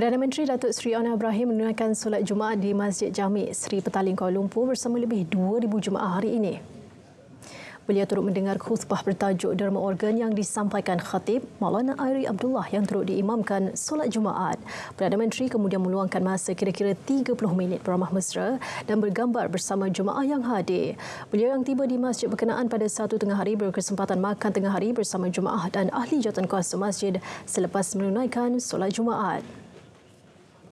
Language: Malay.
Perdana Menteri Datuk Seri Anwar Ibrahim menunaikan solat Jumaat di Masjid Jami Seri Petaling Kuala Lumpur bersama lebih 2000 jemaah hari ini. Beliau turut mendengar khutbah bertajuk Derma Organ yang disampaikan Khatib Maulana Airi Abdullah yang turut diimamkan solat Jumaat. Perdana Menteri kemudian meluangkan masa kira-kira 30 minit beramah mesra dan bergambar bersama jemaah yang hadir. Beliau yang tiba di masjid berkenaan pada satu tengah hari berkesempatan makan tengah hari bersama jemaah dan ahli jawatan kuasa masjid selepas menunaikan solat Jumaat.